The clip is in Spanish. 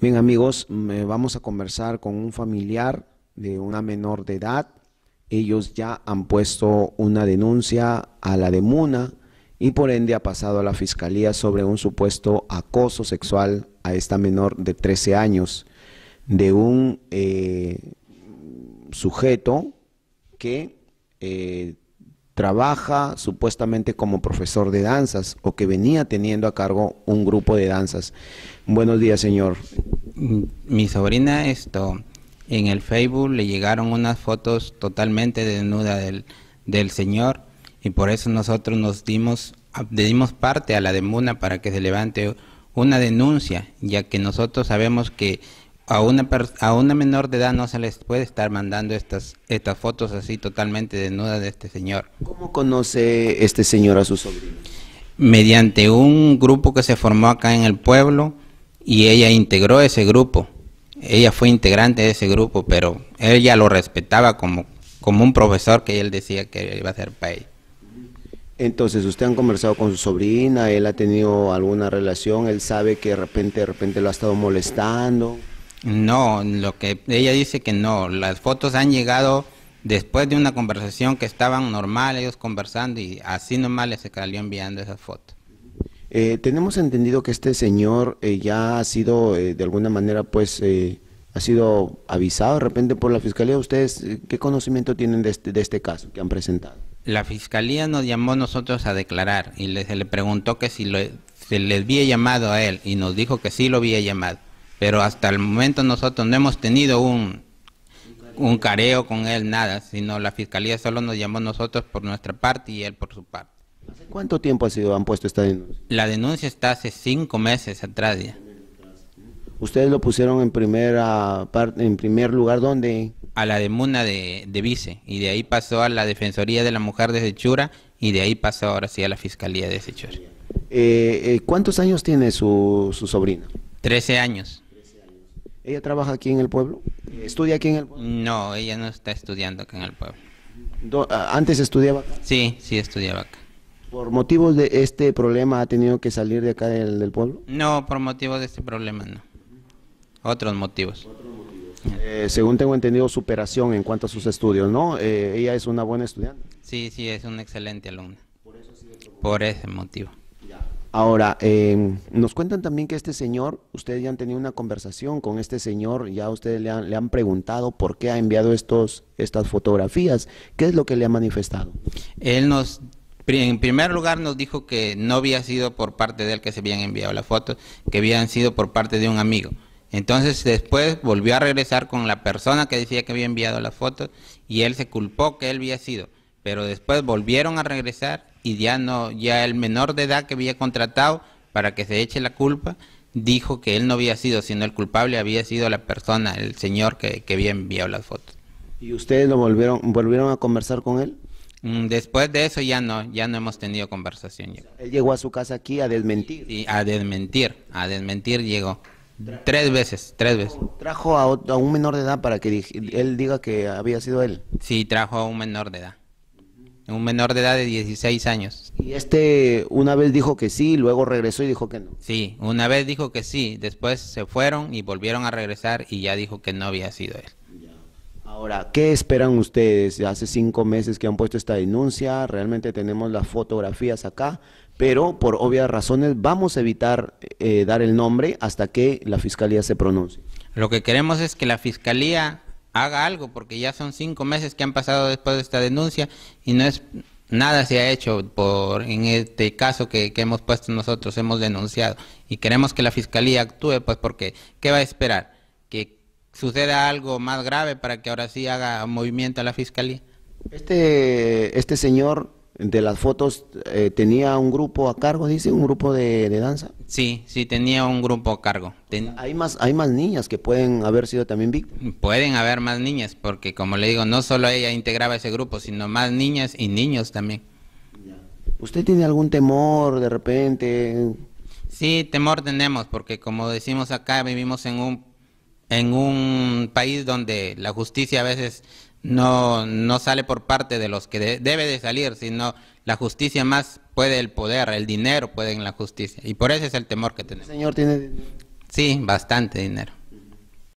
Bien amigos, vamos a conversar con un familiar de una menor de edad. Ellos ya han puesto una denuncia a la de Muna y por ende ha pasado a la fiscalía sobre un supuesto acoso sexual a esta menor de 13 años de un eh, sujeto que eh, trabaja supuestamente como profesor de danzas o que venía teniendo a cargo un grupo de danzas. Buenos días, señor. Mm, mi sobrina esto en el Facebook le llegaron unas fotos totalmente desnudas del, del Señor y por eso nosotros nos dimos le dimos parte a la demuna para que se levante una denuncia, ya que nosotros sabemos que a una a una menor de edad no se les puede estar mandando estas estas fotos así totalmente desnudas de este señor. ¿Cómo conoce este señor a su sobrina? Mediante un grupo que se formó acá en el pueblo y ella integró ese grupo. Ella fue integrante de ese grupo, pero ella lo respetaba como, como un profesor que él decía que iba a ser para Entonces, usted ha conversado con su sobrina, él ha tenido alguna relación, él sabe que de repente, de repente lo ha estado molestando. No, lo que ella dice que no, las fotos han llegado después de una conversación que estaban normal, ellos conversando y así nomás les se calió enviando esas fotos. Eh, tenemos entendido que este señor eh, ya ha sido, eh, de alguna manera, pues, ha sido avisado de repente por la Fiscalía. ¿Ustedes qué conocimiento tienen este, de este, caso que han presentado? La Fiscalía nos llamó nosotros a declarar y le, se le preguntó que si se les había llamado a él y nos dijo que sí lo había llamado. Pero hasta el momento nosotros no hemos tenido un, un careo con él, nada, sino la Fiscalía solo nos llamó nosotros por nuestra parte y él por su parte. ¿Cuánto tiempo ha sido, han puesto esta denuncia? La denuncia está hace cinco meses atrás ¿Ustedes lo pusieron en primera en primer lugar dónde? A la de Muna de, Vice, y de ahí pasó a la Defensoría de la Mujer de Sechura, y de ahí pasó ahora sí a la Fiscalía de Sechura. Eh, eh, ¿Cuántos años tiene su, sobrina? Trece años. ¿Ella trabaja aquí en el pueblo? ¿Estudia aquí en el pueblo? No, ella no está estudiando aquí en el pueblo. Ah, ¿Antes estudiaba acá? Sí, sí estudiaba acá. ¿Por motivos de este problema ha tenido que salir de acá del, del pueblo? No, por motivos de este problema no. Otros motivos. Eh, según tengo entendido, superación en cuanto a sus estudios, ¿no? Eh, ella es una buena estudiante. Sí, sí, es una excelente alumna. Por, ese motivo. Ahora, em, nos cuentan también que este señor, ustedes ya han tenido una conversación con este señor, ya ustedes le han, le han preguntado por qué ha enviado estos, estas fotografías, ¿qué es lo que le ha manifestado? Él nos en primer lugar nos dijo que no había sido por parte de él que se habían enviado las fotos, que habían sido por parte de un amigo. Entonces después volvió a regresar con la persona que decía que había enviado las fotos y él se culpó que él había sido, pero después volvieron a regresar y ya no, ya el menor de edad que había contratado para que se eche la culpa dijo que él no había sido, sino el culpable había sido la persona, el señor que, que había enviado las fotos. ¿Y ustedes lo volvieron, volvieron a conversar con él? Mm, después de eso ya no, ya no hemos tenido conversación. Él llegó a su casa aquí a desmentir. Sí, a desmentir, a desmentir llegó. tres veces, tres veces. Trajo a, a, un menor de edad para que él diga que había sido él. Sí, trajo a un menor de edad. Un menor de edad de 16 años. Y este una vez dijo que sí, luego regresó y dijo que no. Sí, una vez dijo que sí, después se fueron y volvieron a regresar y ya dijo que no había sido él. Ahora, ¿qué esperan ustedes? Hace cinco meses que han puesto esta denuncia, realmente tenemos las fotografías acá, pero por obvias razones vamos a evitar eh, dar el nombre hasta que la fiscalía se pronuncie. Lo que queremos es que la fiscalía haga algo, porque ya son cinco meses que han pasado después de esta denuncia y no es nada se ha hecho por en este caso que, que hemos puesto nosotros, hemos denunciado y queremos que la fiscalía actúe, pues porque ¿qué va a esperar? suceda algo más grave para que ahora sí haga movimiento a la fiscalía. Este, este señor de las fotos eh, tenía un grupo a cargo, dice, un grupo de, danza. Sí, sí, tenía un grupo a cargo. Hay, más, hay más niñas que pueden haber sido también víctimas. Pueden haber más niñas, porque como le digo, no solo ella integraba ese grupo, sino más niñas y niños también. ¿Usted tiene algún temor de repente? Sí, temor tenemos, porque como decimos acá, vivimos en un en un país donde la justicia a veces no, no sale por parte de los que debe de salir, sino la justicia más puede el poder, el dinero puede en la justicia. Y por eso es el temor que tenemos. El señor tiene dinero? Sí, bastante dinero.